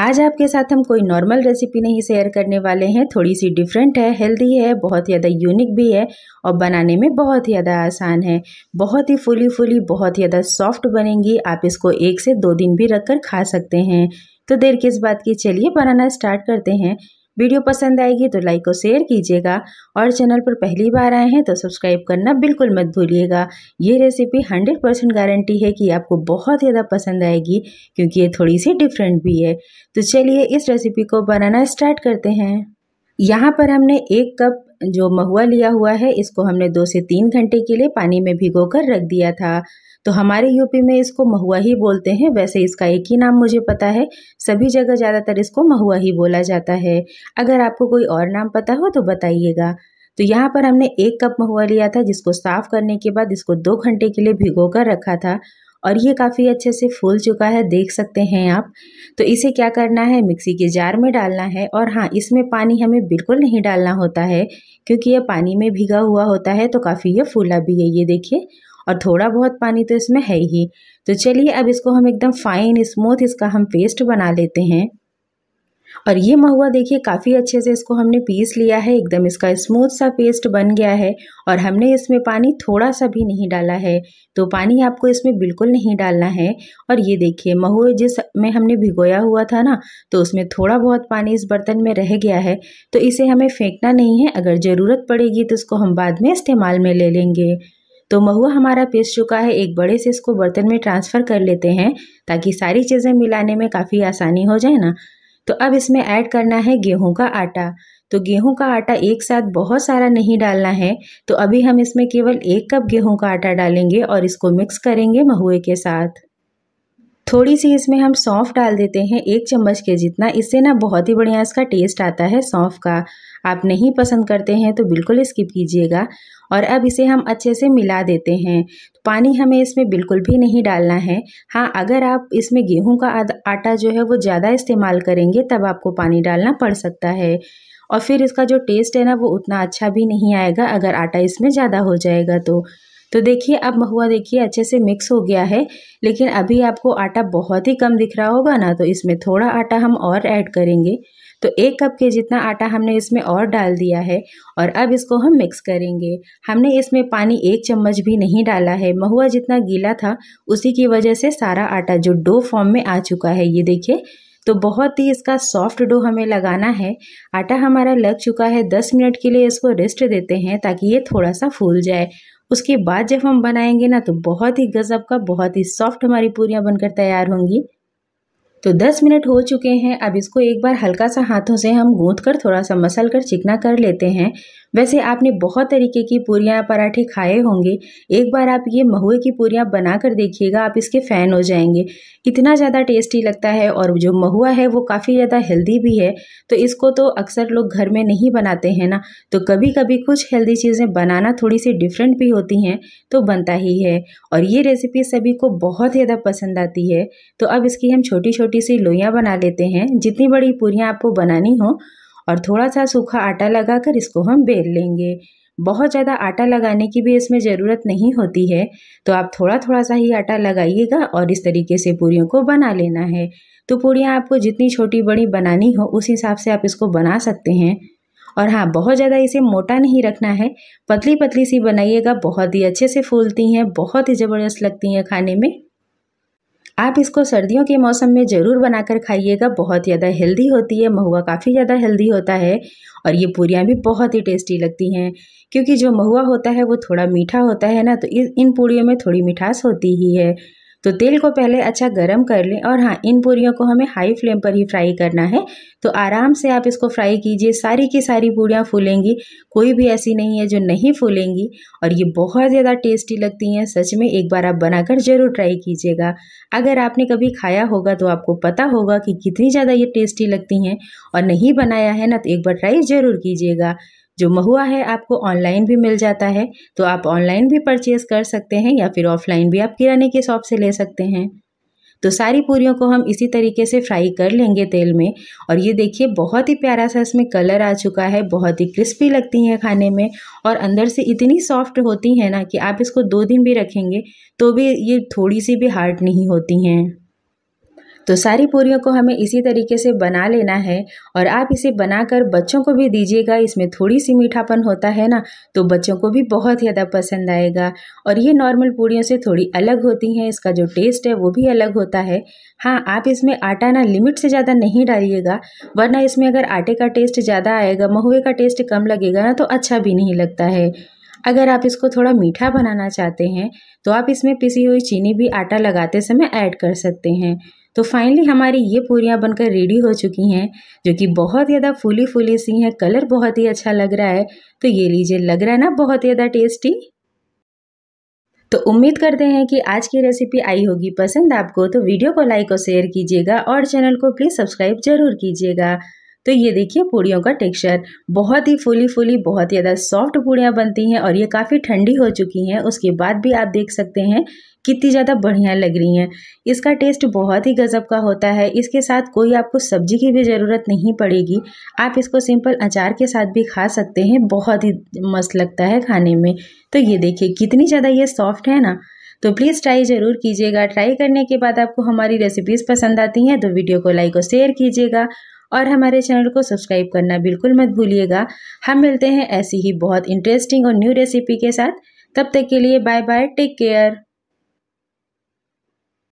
आज आपके साथ हम कोई नॉर्मल रेसिपी नहीं शेयर करने वाले हैं थोड़ी सी डिफरेंट है हेल्दी है बहुत ज़्यादा यूनिक भी है और बनाने में बहुत ही ज़्यादा आसान है बहुत ही फुली फुली बहुत ही ज़्यादा सॉफ्ट बनेंगी आप इसको एक से दो दिन भी रख कर खा सकते हैं तो देर किस बात की चलिए बनाना स्टार्ट करते हैं वीडियो पसंद आएगी तो लाइक और शेयर कीजिएगा और चैनल पर पहली बार आए हैं तो सब्सक्राइब करना बिल्कुल मत भूलिएगा ये रेसिपी हंड्रेड परसेंट गारंटी है कि आपको बहुत ज़्यादा पसंद आएगी क्योंकि ये थोड़ी सी डिफरेंट भी है तो चलिए इस रेसिपी को बनाना स्टार्ट करते हैं यहाँ पर हमने एक कप जो महुआ लिया हुआ है इसको हमने दो से तीन घंटे के लिए पानी में भिगो कर रख दिया था तो हमारे यूपी में इसको महुआ ही बोलते हैं वैसे इसका एक ही नाम मुझे पता है सभी जगह ज़्यादातर इसको महुआ ही बोला जाता है अगर आपको कोई और नाम पता हो तो बताइएगा तो यहाँ पर हमने एक कप महुआ लिया था जिसको साफ़ करने के बाद इसको दो घंटे के लिए भिगो कर रखा था और ये काफ़ी अच्छे से फूल चुका है देख सकते हैं आप तो इसे क्या करना है मिक्सी के जार में डालना है और हाँ इसमें पानी हमें बिल्कुल नहीं डालना होता है क्योंकि ये पानी में भीगा हुआ होता है तो काफ़ी ये फूला भी है ये देखिए और थोड़ा बहुत पानी तो इसमें है ही तो चलिए अब इसको हम एकदम फाइन स्मूथ इसका हम पेस्ट बना लेते हैं और ये महुआ देखिए काफ़ी अच्छे से इसको हमने पीस लिया है एकदम इसका स्मूथ सा पेस्ट बन गया है और हमने इसमें पानी थोड़ा सा भी नहीं डाला है तो पानी आपको इसमें बिल्कुल नहीं डालना है और ये देखिए महुए जिस में हमने भिगोया हुआ था ना तो उसमें थोड़ा बहुत पानी इस बर्तन में रह गया है तो इसे हमें फेंकना नहीं है अगर ज़रूरत पड़ेगी तो इसको हम बाद में इस्तेमाल में ले लेंगे तो महुआ हमारा पीस चुका है एक बड़े से इसको बर्तन में ट्रांसफ़र कर लेते हैं ताकि सारी चीज़ें मिलाने में काफ़ी आसानी हो जाए ना तो अब इसमें ऐड करना है गेहूं का आटा तो गेहूं का आटा एक साथ बहुत सारा नहीं डालना है तो अभी हम इसमें केवल एक कप गेहूं का आटा डालेंगे और इसको मिक्स करेंगे महुए के साथ थोड़ी सी इसमें हम सौंफ डाल देते हैं एक चम्मच के जितना इससे ना बहुत ही बढ़िया इसका टेस्ट आता है सौंफ का आप नहीं पसंद करते हैं तो बिल्कुल स्किप कीजिएगा और अब इसे हम अच्छे से मिला देते हैं पानी हमें इसमें बिल्कुल भी नहीं डालना है हाँ अगर आप इसमें गेहूं का आटा जो है वो ज़्यादा इस्तेमाल करेंगे तब आपको पानी डालना पड़ सकता है और फिर इसका जो टेस्ट है ना वो उतना अच्छा भी नहीं आएगा अगर आटा इसमें ज़्यादा हो जाएगा तो तो देखिए अब महुआ देखिए अच्छे से मिक्स हो गया है लेकिन अभी आपको आटा बहुत ही कम दिख रहा होगा ना तो इसमें थोड़ा आटा हम और ऐड करेंगे तो एक कप के जितना आटा हमने इसमें और डाल दिया है और अब इसको हम मिक्स करेंगे हमने इसमें पानी एक चम्मच भी नहीं डाला है महुआ जितना गीला था उसी की वजह से सारा आटा जो डो फॉर्म में आ चुका है ये देखिए तो बहुत ही इसका सॉफ्ट डो हमें लगाना है आटा हमारा लग चुका है दस मिनट के लिए इसको रेस्ट देते हैं ताकि ये थोड़ा सा फूल जाए उसके बाद जब हम बनाएंगे ना तो बहुत ही गज़ब का बहुत ही सॉफ्ट हमारी पूरियाँ बनकर तैयार होंगी तो 10 मिनट हो चुके हैं अब इसको एक बार हल्का सा हाथों से हम गूंथ कर थोड़ा सा मसल कर चिकना कर लेते हैं वैसे आपने बहुत तरीके की पूरियाँ पराठे खाए होंगे एक बार आप ये महुए की पूरियाँ बना कर देखिएगा आप इसके फ़ैन हो जाएंगे इतना ज़्यादा टेस्टी लगता है और जो महुआ है वो काफ़ी ज़्यादा हेल्दी भी है तो इसको तो अक्सर लोग घर में नहीं बनाते हैं ना तो कभी कभी कुछ हेल्दी चीज़ें बनाना थोड़ी सी डिफरेंट भी होती हैं तो बनता ही है और ये रेसिपी सभी को बहुत ज़्यादा पसंद आती है तो अब इसकी हम छोटी छोटी सी लोइयाँ बना लेते हैं जितनी बड़ी पूरियाँ आपको बनानी हो और थोड़ा सा सूखा आटा लगा कर इसको हम बेल लेंगे बहुत ज़्यादा आटा लगाने की भी इसमें ज़रूरत नहीं होती है तो आप थोड़ा थोड़ा सा ही आटा लगाइएगा और इस तरीके से पूरियों को बना लेना है तो पूरियाँ आपको जितनी छोटी बड़ी बनानी हो उस हिसाब से आप इसको बना सकते हैं और हाँ बहुत ज़्यादा इसे मोटा नहीं रखना है पतली पतली सी बनाइएगा बहुत ही अच्छे से फूलती हैं बहुत ही ज़बरदस्त लगती हैं खाने में आप इसको सर्दियों के मौसम में ज़रूर बनाकर खाइएगा बहुत ज़्यादा हेल्दी होती है महुआ काफ़ी ज़्यादा हेल्दी होता है और ये पूरियाँ भी बहुत ही टेस्टी लगती हैं क्योंकि जो महुआ होता है वो थोड़ा मीठा होता है ना तो इन पूड़ियों में थोड़ी मिठास होती ही है तो तेल को पहले अच्छा गर्म कर लें और हाँ इन पूरियों को हमें हाई फ्लेम पर ही फ्राई करना है तो आराम से आप इसको फ्राई कीजिए सारी की सारी पूड़ियाँ फूलेंगी कोई भी ऐसी नहीं है जो नहीं फूलेंगी और ये बहुत ज़्यादा टेस्टी लगती हैं सच में एक बार आप बनाकर ज़रूर ट्राई कीजिएगा अगर आपने कभी खाया होगा तो आपको पता होगा कि कितनी ज़्यादा ये टेस्टी लगती हैं और नहीं बनाया है ना तो एक बार ट्राई ज़रूर कीजिएगा जो महुआ है आपको ऑनलाइन भी मिल जाता है तो आप ऑनलाइन भी परचेज कर सकते हैं या फिर ऑफलाइन भी आप किराने की शॉप से ले सकते हैं तो सारी पूरियों को हम इसी तरीके से फ्राई कर लेंगे तेल में और ये देखिए बहुत ही प्यारा सा इसमें कलर आ चुका है बहुत ही क्रिस्पी लगती हैं खाने में और अंदर से इतनी सॉफ्ट होती हैं ना कि आप इसको दो दिन भी रखेंगे तो भी ये थोड़ी सी भी हार्ड नहीं होती हैं तो सारी पूरियों को हमें इसी तरीके से बना लेना है और आप इसे बनाकर बच्चों को भी दीजिएगा इसमें थोड़ी सी मीठापन होता है ना तो बच्चों को भी बहुत ज़्यादा पसंद आएगा और ये नॉर्मल पूड़ियों से थोड़ी अलग होती हैं इसका जो टेस्ट है वो भी अलग होता है हाँ आप इसमें आटा ना लिमिट से ज़्यादा नहीं डालिएगा वरना इसमें अगर आटे का टेस्ट ज़्यादा आएगा महुए का टेस्ट कम लगेगा ना तो अच्छा भी नहीं लगता है अगर आप इसको थोड़ा मीठा बनाना चाहते हैं तो आप इसमें पिसी हुई चीनी भी आटा लगाते समय ऐड कर सकते हैं तो फाइनली हमारी ये पूरियाँ बनकर रेडी हो चुकी हैं जो कि बहुत ज़्यादा फूली फूली सी हैं कलर बहुत ही अच्छा लग रहा है तो ये लीजिए लग रहा है ना बहुत ज़्यादा टेस्टी तो उम्मीद करते हैं कि आज की रेसिपी आई होगी पसंद आपको तो वीडियो को लाइक और शेयर कीजिएगा और चैनल को प्लीज़ सब्सक्राइब जरूर कीजिएगा तो ये देखिए पूड़ियों का टेक्सचर बहुत ही फूली फूली बहुत ही ज़्यादा सॉफ्ट पूड़ियाँ बनती हैं और ये काफ़ी ठंडी हो चुकी हैं उसके बाद भी आप देख सकते हैं कितनी ज़्यादा बढ़िया लग रही हैं इसका टेस्ट बहुत ही गज़ब का होता है इसके साथ कोई आपको सब्जी की भी ज़रूरत नहीं पड़ेगी आप इसको सिंपल अचार के साथ भी खा सकते हैं बहुत ही मस्त लगता है खाने में तो ये देखिए कितनी ज़्यादा ये सॉफ्ट है ना तो प्लीज़ ट्राई ज़रूर कीजिएगा ट्राई करने के बाद आपको हमारी रेसिपीज़ पसंद आती हैं तो वीडियो को लाइक और शेयर कीजिएगा और हमारे चैनल को सब्सक्राइब करना बिल्कुल मत भूलिएगा हम मिलते हैं ऐसी ही बहुत इंटरेस्टिंग और न्यू रेसिपी के साथ तब तक के लिए बाय बाय टेक केयर